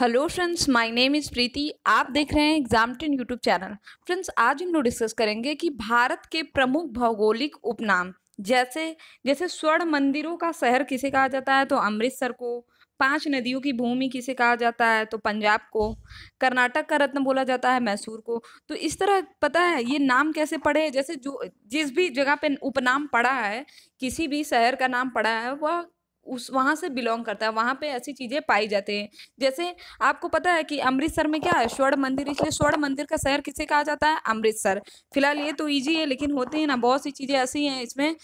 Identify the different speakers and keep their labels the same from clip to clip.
Speaker 1: hello friends my name is Preeti आप देख रहे हैं exam ten YouTube channel friends आज हम लोग डिस्कस करेंगे कि भारत के प्रमुख भौगोलिक उपनाम जैसे जैसे स्वर्ण मंदिरों का शहर किसे कहा जाता है तो अमृतसर को पांच नदियों की भूमि किसे कहा जाता है तो पंजाब को कर्नाटक का रत्न बोला जाता है मैसूर को तो इस तरह पता है ये नाम कैसे पड़े जैसे जो जिस भी जगह पे उपनाम पड़ा है किसी भी शहर का नाम पड़ा है वह उस वहाँ से बिलोंग करता है वहाँ पे ऐसी चीज़ें पाई जाती हैं जैसे आपको पता है कि अमृतसर में क्या है स्वर्ण मंदिर इसलिए स्वर्ण मंदिर का शहर किसे कहा जाता है अमृतसर फिलहाल ये तो ईजी है लेकिन होती है ना बहुत सी चीज़ें ऐसी हैं इसमें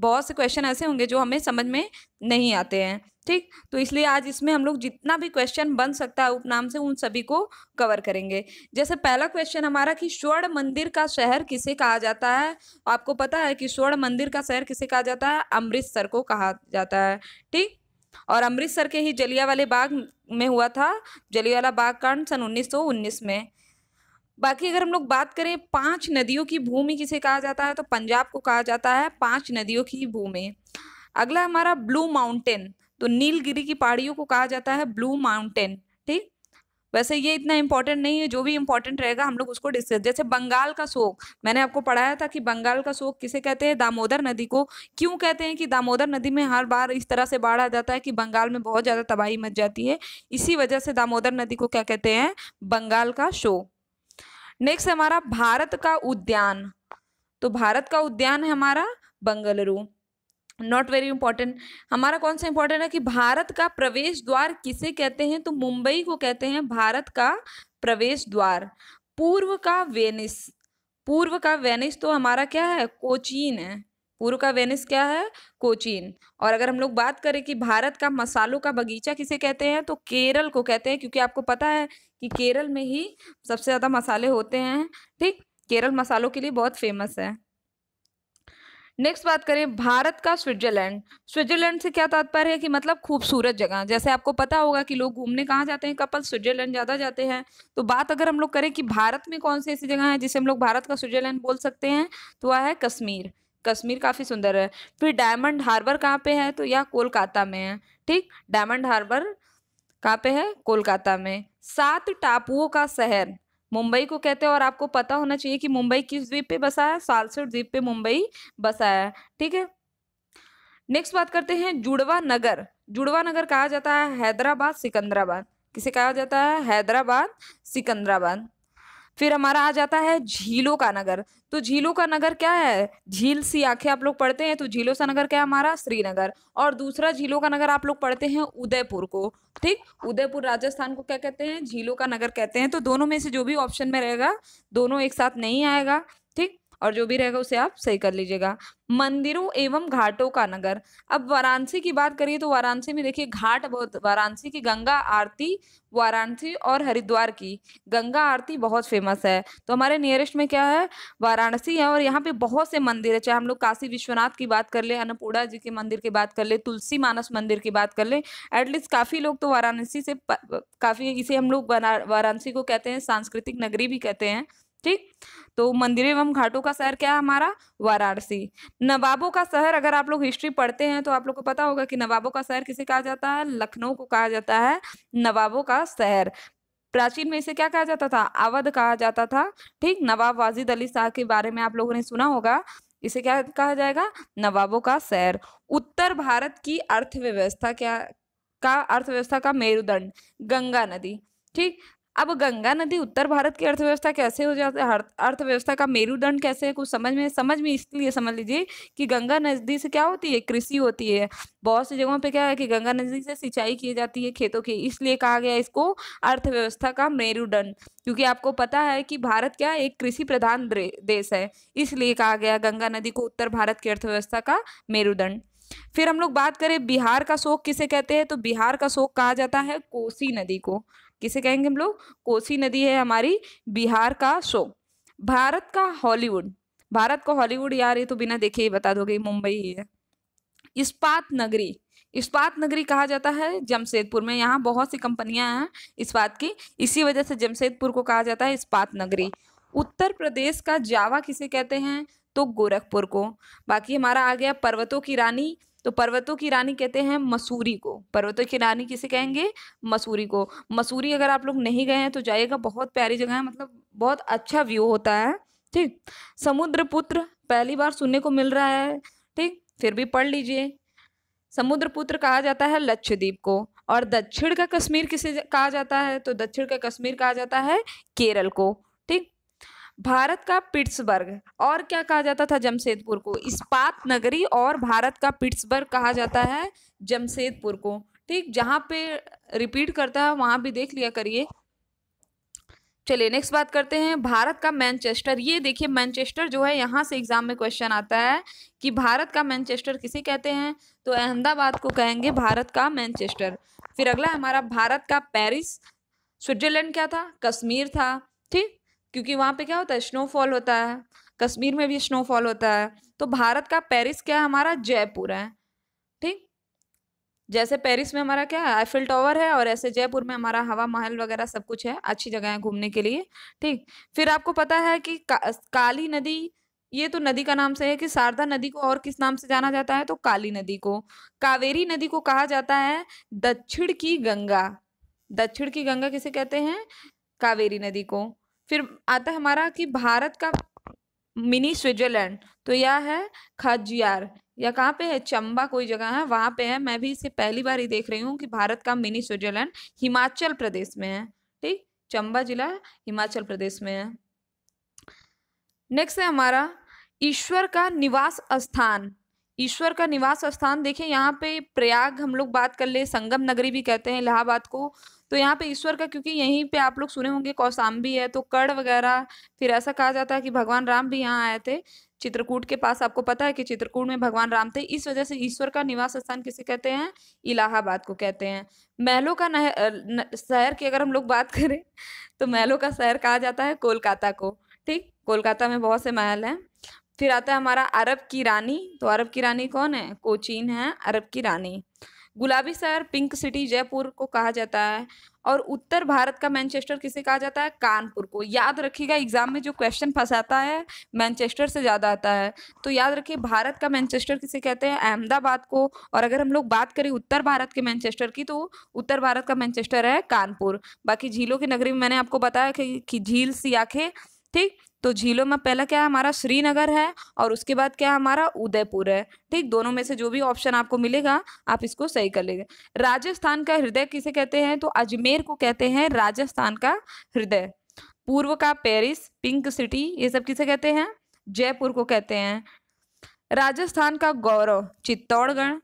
Speaker 1: बहुत से क्वेश्चन ऐसे होंगे जो हमें समझ में नहीं आते हैं ठीक तो इसलिए आज इसमें हम लोग जितना भी क्वेश्चन बन सकता है उपनाम से उन सभी को कवर करेंगे जैसे पहला क्वेश्चन हमारा कि स्वर्ण मंदिर का शहर किसे कहा जाता है आपको पता है कि स्वर्ण मंदिर का शहर किसे कहा जाता है अमृतसर को कहा जाता है ठीक और अमृतसर के ही जलिया वाले बाग में हुआ था जलियावाला बाग कांड सन उन्नीस में बाकी अगर हम लोग बात करें पांच नदियों की भूमि किसे कहा जाता है तो पंजाब को कहा जाता है पांच नदियों की भूमि अगला हमारा ब्लू माउंटेन तो नीलगिरी की पहाड़ियों को कहा जाता है ब्लू माउंटेन ठीक वैसे ये इतना इम्पोर्टेंट नहीं है जो भी इम्पोर्टेंट रहेगा हम लोग उसको डिस्कस जैसे बंगाल का शोक मैंने आपको पढ़ाया था कि बंगाल का शोक किसे कहते हैं दामोदर नदी को क्यों कहते हैं कि दामोदर नदी में हर बार इस तरह से बाढ़ आ जाता है कि बंगाल में बहुत ज़्यादा तबाही मच जाती है इसी वजह से दामोदर नदी को क्या कहते हैं बंगाल का शोक नेक्स्ट हमारा भारत का उद्यान तो भारत का उद्यान है हमारा बंगलुरु नॉट वेरी इंपॉर्टेंट हमारा कौन सा इंपॉर्टेंट है कि भारत का प्रवेश द्वार किसे कहते हैं तो मुंबई को कहते हैं भारत का प्रवेश द्वार पूर्व का वेनिस पूर्व का वेनिस तो हमारा क्या है कोचीन है पूर्व का वेनिस क्या है कोचीन और अगर हम लोग बात करें कि भारत का मसालों का बगीचा किसे कहते हैं तो केरल को कहते हैं क्योंकि आपको पता है कि केरल में ही सबसे ज़्यादा मसाले होते हैं ठीक केरल मसालों के लिए बहुत फेमस है नेक्स्ट बात करें भारत का स्विट्जरलैंड स्विट्जरलैंड से क्या तात्पर्य है कि मतलब खूबसूरत जगह जैसे आपको पता होगा कि लोग घूमने कहाँ जाते हैं कपल स्विट्जरलैंड ज़्यादा जाते हैं तो बात अगर हम लोग करें कि भारत में कौन सी ऐसी जगह है जिसे हम लोग भारत का स्विट्जरलैंड बोल सकते हैं तो वह है कश्मीर कश्मीर काफ़ी सुंदर है फिर डायमंड हार्बर कहाँ पे है तो यह कोलकाता में है ठीक डायमंड हार्बर कहाँ पे है कोलकाता में सात टापुओं का शहर मुंबई को कहते हैं और आपको पता होना चाहिए कि मुंबई किस द्वीप पे बसा है सालसेट द्वीप पे मुंबई बसा है ठीक है नेक्स्ट बात करते हैं जुड़वा नगर जुड़वा नगर कहा जाता है हैदराबाद सिकंदराबाद किसे कहा जाता है हैदराबाद सिकंदराबाद फिर हमारा आ जाता है झीलों का नगर तो झीलों का नगर क्या है झील सी आंखें आप लोग पढ़ते हैं तो झीलों सा नगर क्या है हमारा श्रीनगर और दूसरा झीलों का नगर आप लोग पढ़ते हैं उदयपुर को ठीक उदयपुर राजस्थान को क्या कहते हैं झीलों का नगर कहते हैं तो दोनों में से जो भी ऑप्शन में रहेगा दोनों एक साथ नहीं आएगा और जो भी रहेगा उसे आप सही कर लीजिएगा मंदिरों एवं घाटों का नगर अब वाराणसी की बात करिए तो वाराणसी में देखिए घाट बहुत वाराणसी की गंगा आरती वाराणसी और हरिद्वार की गंगा आरती बहुत फेमस है तो हमारे नियरेस्ट में क्या है वाराणसी है और यहाँ पे बहुत से मंदिर है चाहे हम लोग काशी विश्वनाथ की बात कर ले अन्नपूर्णा जी के मंदिर की बात कर ले तुलसी मानस मंदिर की बात कर ले एटलीस्ट काफ़ी लोग तो वाराणसी से काफ़ी इसे हम लोग वाराणसी को कहते हैं सांस्कृतिक नगरी भी कहते हैं ठीक तो मंदिर एवं घाटों का शहर क्या है हमारा वाराणसी नवाबों का शहर अगर आप लोग हिस्ट्री पढ़ते हैं तो आप लोग को पता होगा कि नवाबों का शहर किसे कहा जाता है लखनऊ को कहा जाता है नवाबों का शहर प्राचीन में इसे क्या कहा जाता था अवध कहा जाता था ठीक नवाब वाजिद अली शाह के बारे में आप लोगों ने सुना होगा इसे क्या कहा जाएगा नवाबों का शहर उत्तर भारत की अर्थव्यवस्था क्या का अर्थव्यवस्था का मेरुदंड गंगा नदी ठीक अब गंगा नदी उत्तर भारत की अर्थव्यवस्था कैसे हो जाती है अर्थव्यवस्था का मेरुदंड कैसे है कुछ समझ में समझ में इसलिए समझ लीजिए कि गंगा नदी से क्या होती है कृषि होती है बहुत सी जगहों पे क्या है कि गंगा नदी से सिंचाई की जाती है खेतों की इसलिए कहा गया इसको अर्थव्यवस्था का मेरुदंड क्योंकि आपको पता है कि भारत क्या एक कृषि प्रधान देश है इसलिए कहा गया गंगा नदी को उत्तर भारत की अर्थव्यवस्था का मेरुदंड फिर हम लोग बात करें बिहार का शोक किसे कहते हैं तो बिहार का शोक कहा जाता है कोसी नदी को किसे कहेंगे हम लोग कोसी नदी है हमारी बिहार का शोक भारत का हॉलीवुड भारत को हॉलीवुड यार ये तो बिना देखे ही बता दोगे मुंबई ही है इस्पात नगरी इस्पात नगरी कहा जाता है जमशेदपुर में यहाँ बहुत सी कंपनियां हैं इस्पात की इसी वजह से जमशेदपुर को कहा जाता है इस्पात नगरी उत्तर प्रदेश का जावा किसे कहते हैं तो गोरखपुर को बाकी हमारा आ गया पर्वतों की रानी तो पर्वतों की रानी कहते हैं मसूरी को पर्वतों की रानी किसे कहेंगे मसूरी को मसूरी अगर आप लोग नहीं गए हैं तो जाइएगा बहुत प्यारी जगह है मतलब बहुत अच्छा व्यू होता है ठीक समुद्र पुत्र पहली बार सुनने को मिल रहा है ठीक फिर भी पढ़ लीजिए समुद्र पुत्र कहा जाता है लक्षद्वीप को और दक्षिण का कश्मीर किसे कहा जाता है तो दक्षिण का कश्मीर कहा जाता है केरल को ठीक भारत का पिट्सबर्ग और क्या कहा जाता था जमशेदपुर को इस्पात नगरी और भारत का पिट्सबर्ग कहा जाता है जमशेदपुर को ठीक जहाँ पे रिपीट करता है वहाँ भी देख लिया करिए चलिए नेक्स्ट बात करते हैं भारत का मैनचेस्टर ये देखिए मैनचेस्टर जो है यहाँ से एग्जाम में क्वेश्चन आता है कि भारत का मैनचेस्टर किसे कहते हैं तो अहमदाबाद को कहेंगे भारत का मैनचेस्टर फिर अगला हमारा भारत का पेरिस स्विट्जरलैंड क्या था कश्मीर था ठीक क्योंकि वहाँ पे क्या होता है स्नोफॉल होता है कश्मीर में भी स्नोफॉल होता है तो भारत का पेरिस क्या है हमारा जयपुर है ठीक जैसे पेरिस में हमारा क्या है आईफिल टॉवर है और ऐसे जयपुर में हमारा हवा महल वगैरह सब कुछ है अच्छी जगह है घूमने के लिए ठीक फिर आपको पता है कि का, काली नदी ये तो नदी का नाम से है कि शारदा नदी को और किस नाम से जाना जाता है तो काली नदी को कावेरी नदी को कहा जाता है दक्षिण की गंगा दक्षिण की गंगा किसे कहते हैं कावेरी नदी को फिर आता है हमारा कि भारत का मिनी स्विट्जरलैंड तो यह है खजियार या कहाँ पे है चंबा कोई जगह है वहाँ पे है मैं भी इसे पहली बार ही देख रही हूँ कि भारत का मिनी स्विट्जरलैंड हिमाचल प्रदेश में है ठीक चंबा जिला हिमाचल प्रदेश में है नेक्स्ट है हमारा ईश्वर का निवास स्थान ईश्वर का निवास स्थान देखिए यहाँ पे प्रयाग हम लोग बात कर ले संगम नगरी भी कहते हैं इलाहाबाद को तो यहाँ पे ईश्वर का क्योंकि यहीं पे आप लोग सुने होंगे कौसाम्बी है तो कड़ वगैरह फिर ऐसा कहा जाता है कि भगवान राम भी यहाँ आए थे चित्रकूट के पास आपको पता है कि चित्रकूट में भगवान राम थे इस वजह से ईश्वर का निवास स्थान किसे कहते हैं इलाहाबाद को कहते हैं महलों का शहर की अगर हम लोग बात करें तो महलों का शहर कहा जाता है कोलकाता को ठीक कोलकाता में बहुत से महल हैं फिर आता है हमारा अरब की रानी तो अरब की रानी कौन है कोचीन है अरब की रानी गुलाबी शहर पिंक सिटी जयपुर को कहा जाता है और उत्तर भारत का मैनचेस्टर किसे कहा जाता है कानपुर को याद रखिएगा एग्जाम में जो क्वेश्चन फंसाता है मैनचेस्टर से ज़्यादा आता है तो याद रखिए भारत का मैनचेस्टर किसे कहते हैं अहमदाबाद को और अगर हम लोग बात करें उत्तर भारत के मैनचेस्टर की तो उत्तर भारत का मैनचेस्टर है कानपुर बाकी झीलों की नगरी में मैंने आपको बताया कि झील सी आँखें ठीक तो झीलों में पहला क्या है हमारा श्रीनगर है और उसके बाद क्या है हमारा उदयपुर है ठीक दोनों में से जो भी ऑप्शन आपको मिलेगा आप इसको सही कर लेंगे राजस्थान का हृदय किसे कहते हैं तो अजमेर को कहते हैं राजस्थान का हृदय पूर्व का पेरिस पिंक सिटी ये सब किसे कहते हैं जयपुर को कहते हैं राजस्थान का गौरव चित्तौड़गढ़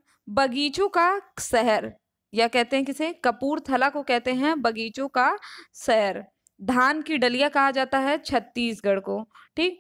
Speaker 1: बगीचों का शहर या कहते हैं किसे कपूरथला को कहते हैं बगीचों का शहर धान की डलिया कहा जाता है छत्तीसगढ़ को ठीक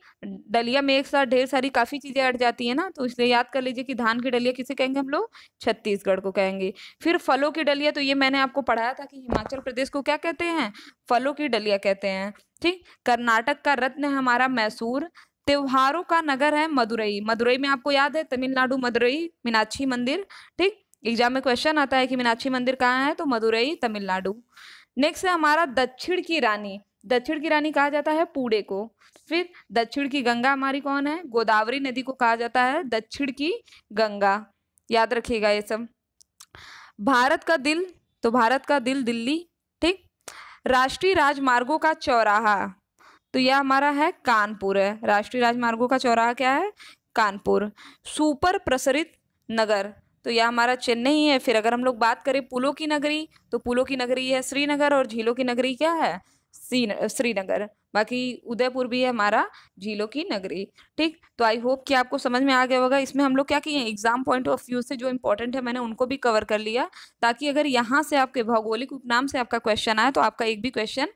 Speaker 1: डलिया में एक साथ ढेर सारी काफ़ी चीज़ें अट जाती है ना तो इसलिए याद कर लीजिए कि धान की डलिया किसे कहेंगे हम लोग छत्तीसगढ़ को कहेंगे फिर फलों की डलिया तो ये मैंने आपको पढ़ाया था कि हिमाचल प्रदेश को क्या कहते हैं फलों की डलिया कहते हैं ठीक कर्नाटक का रत्न है हमारा मैसूर त्योहारों का नगर है मदुरई मदुरई में आपको याद है तमिलनाडु मदुरई मीनाक्षी मंदिर ठीक एग्जाम में क्वेश्चन आता है कि मीनाक्षी मंदिर कहाँ है तो मदुरई तमिलनाडु नेक्स्ट है हमारा दक्षिण की रानी दक्षिण की रानी कहा जाता है पूड़े को फिर दक्षिण की गंगा हमारी कौन है गोदावरी नदी को कहा जाता है दक्षिण की गंगा याद रखिएगा ये सब भारत का दिल तो भारत का दिल दिल्ली ठीक राष्ट्रीय राजमार्गों का चौराहा तो यह हमारा है कानपुर है राष्ट्रीय राजमार्गों का चौराहा क्या है कानपुर सुपर प्रसरित नगर तो यह हमारा चेन्नई है फिर अगर हम लोग बात करें पुलों की नगरी तो पुलों की नगरी है श्रीनगर और झीलों की नगरी क्या है श्रीनगर बाकी उदयपुर भी है हमारा झीलों की नगरी ठीक तो आई होप कि आपको समझ में आ गया होगा इसमें हम लोग क्या किए एग्जाम पॉइंट ऑफ व्यू से जो इंपॉर्टेंट है मैंने उनको भी कवर कर लिया ताकि अगर यहाँ से आपके भौगोलिक उपनाम से आपका क्वेश्चन आए तो आपका एक भी क्वेश्चन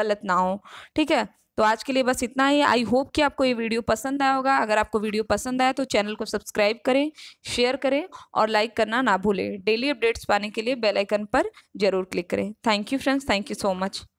Speaker 1: गलत ना हो ठीक है तो आज के लिए बस इतना ही आई होप कि आपको ये वीडियो पसंद आया होगा अगर आपको वीडियो पसंद आया तो चैनल को सब्सक्राइब करें शेयर करें और लाइक करना ना भूलें डेली अपडेट्स पाने के लिए बेल आइकन पर जरूर क्लिक करें thank you friends thank you so much